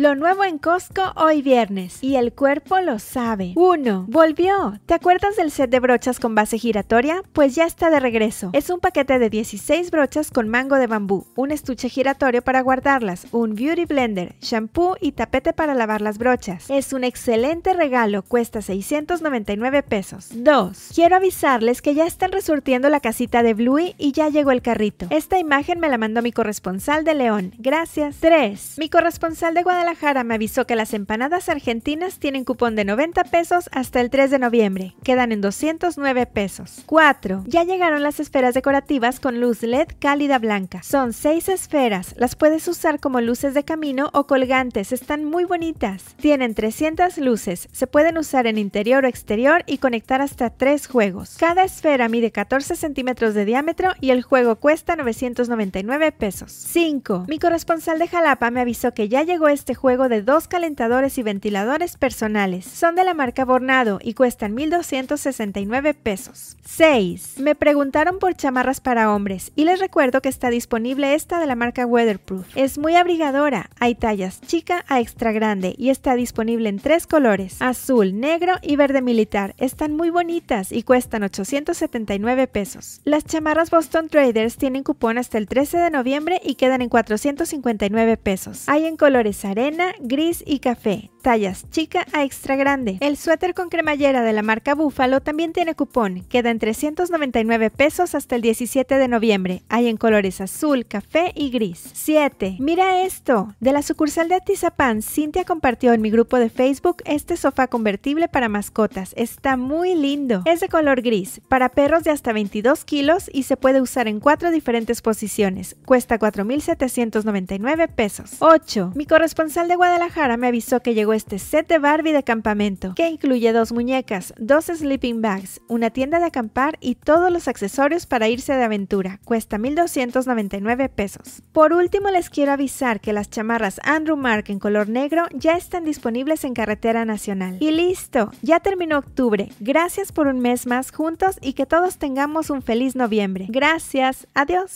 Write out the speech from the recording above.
Lo nuevo en Costco hoy viernes y el cuerpo lo sabe. 1. Volvió. ¿Te acuerdas del set de brochas con base giratoria? Pues ya está de regreso. Es un paquete de 16 brochas con mango de bambú, un estuche giratorio para guardarlas, un beauty blender, shampoo y tapete para lavar las brochas. Es un excelente regalo, cuesta 699 pesos. 2. Quiero avisarles que ya están resurtiendo la casita de Bluey y ya llegó el carrito. Esta imagen me la mandó mi corresponsal de León. Gracias. 3. Mi corresponsal de Guadalajara Jara me avisó que las empanadas argentinas tienen cupón de 90 pesos hasta el 3 de noviembre. Quedan en 209 pesos. 4. Ya llegaron las esferas decorativas con luz LED cálida blanca. Son 6 esferas. Las puedes usar como luces de camino o colgantes. Están muy bonitas. Tienen 300 luces. Se pueden usar en interior o exterior y conectar hasta 3 juegos. Cada esfera mide 14 centímetros de diámetro y el juego cuesta 999 pesos. 5. Mi corresponsal de Jalapa me avisó que ya llegó este este juego de dos calentadores y ventiladores personales. Son de la marca Bornado y cuestan 1.269 pesos. 6. Me preguntaron por chamarras para hombres y les recuerdo que está disponible esta de la marca Weatherproof. Es muy abrigadora, hay tallas chica a extra grande y está disponible en tres colores, azul, negro y verde militar. Están muy bonitas y cuestan 879 pesos. Las chamarras Boston Traders tienen cupón hasta el 13 de noviembre y quedan en 459 pesos. Hay en colores arena, gris y café tallas chica a extra grande. El suéter con cremallera de la marca Búfalo también tiene cupón, queda en 399 pesos hasta el 17 de noviembre. Hay en colores azul, café y gris. 7. Mira esto. De la sucursal de Atizapán, Cintia compartió en mi grupo de Facebook este sofá convertible para mascotas. Está muy lindo. Es de color gris, para perros de hasta 22 kilos y se puede usar en cuatro diferentes posiciones. Cuesta 4.799 pesos. 8. Mi corresponsal de Guadalajara me avisó que llegó este set de Barbie de campamento, que incluye dos muñecas, dos sleeping bags, una tienda de acampar y todos los accesorios para irse de aventura. Cuesta 1.299 pesos. Por último, les quiero avisar que las chamarras Andrew Mark en color negro ya están disponibles en Carretera Nacional. Y listo, ya terminó octubre. Gracias por un mes más juntos y que todos tengamos un feliz noviembre. Gracias, adiós.